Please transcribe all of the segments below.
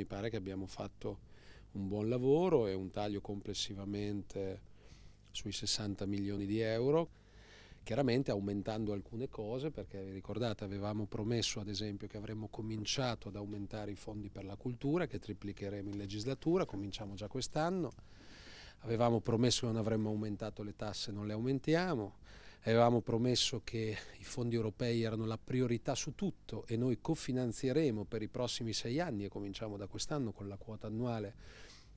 Mi pare che abbiamo fatto un buon lavoro e un taglio complessivamente sui 60 milioni di euro, chiaramente aumentando alcune cose perché vi ricordate avevamo promesso ad esempio che avremmo cominciato ad aumentare i fondi per la cultura che triplicheremo in legislatura, cominciamo già quest'anno, avevamo promesso che non avremmo aumentato le tasse, non le aumentiamo avevamo promesso che i fondi europei erano la priorità su tutto e noi cofinanzieremo per i prossimi sei anni e cominciamo da quest'anno con la quota annuale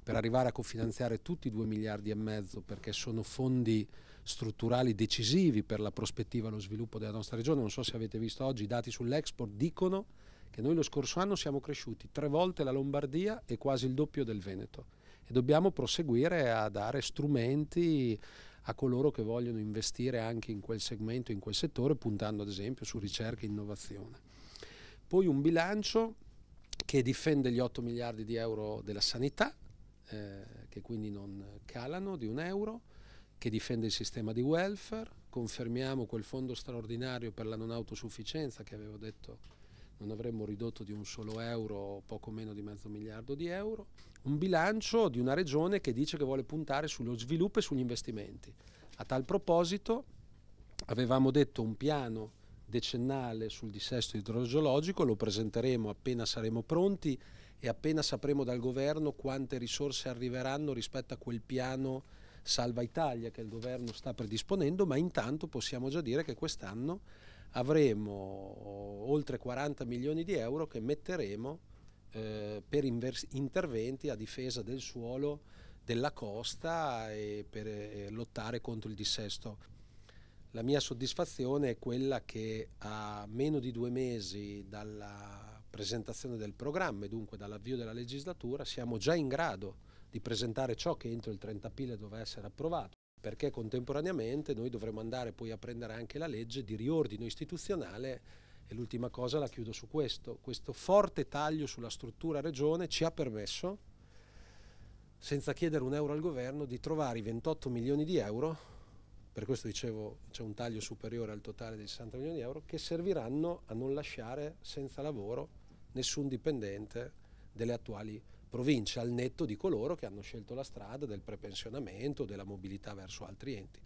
per arrivare a cofinanziare tutti i 2 miliardi e mezzo perché sono fondi strutturali decisivi per la prospettiva e lo sviluppo della nostra regione. Non so se avete visto oggi i dati sull'export dicono che noi lo scorso anno siamo cresciuti tre volte la Lombardia e quasi il doppio del Veneto e dobbiamo proseguire a dare strumenti a coloro che vogliono investire anche in quel segmento, in quel settore, puntando ad esempio su ricerca e innovazione. Poi un bilancio che difende gli 8 miliardi di euro della sanità, eh, che quindi non calano di un euro, che difende il sistema di welfare, confermiamo quel fondo straordinario per la non autosufficienza che avevo detto non avremmo ridotto di un solo euro poco meno di mezzo miliardo di euro, un bilancio di una regione che dice che vuole puntare sullo sviluppo e sugli investimenti. A tal proposito avevamo detto un piano decennale sul dissesto idrogeologico, lo presenteremo appena saremo pronti e appena sapremo dal governo quante risorse arriveranno rispetto a quel piano Salva Italia che il governo sta predisponendo, ma intanto possiamo già dire che quest'anno avremo oltre 40 milioni di euro che metteremo eh, per interventi a difesa del suolo, della costa e per eh, lottare contro il dissesto. La mia soddisfazione è quella che a meno di due mesi dalla presentazione del programma e dunque dall'avvio della legislatura siamo già in grado di presentare ciò che entro il 30 aprile dovrà essere approvato perché contemporaneamente noi dovremo andare poi a prendere anche la legge di riordino istituzionale e l'ultima cosa la chiudo su questo, questo forte taglio sulla struttura regione ci ha permesso, senza chiedere un euro al governo, di trovare i 28 milioni di euro, per questo dicevo c'è un taglio superiore al totale dei 60 milioni di euro, che serviranno a non lasciare senza lavoro nessun dipendente delle attuali regioni provincia al netto di coloro che hanno scelto la strada del prepensionamento, della mobilità verso altri enti.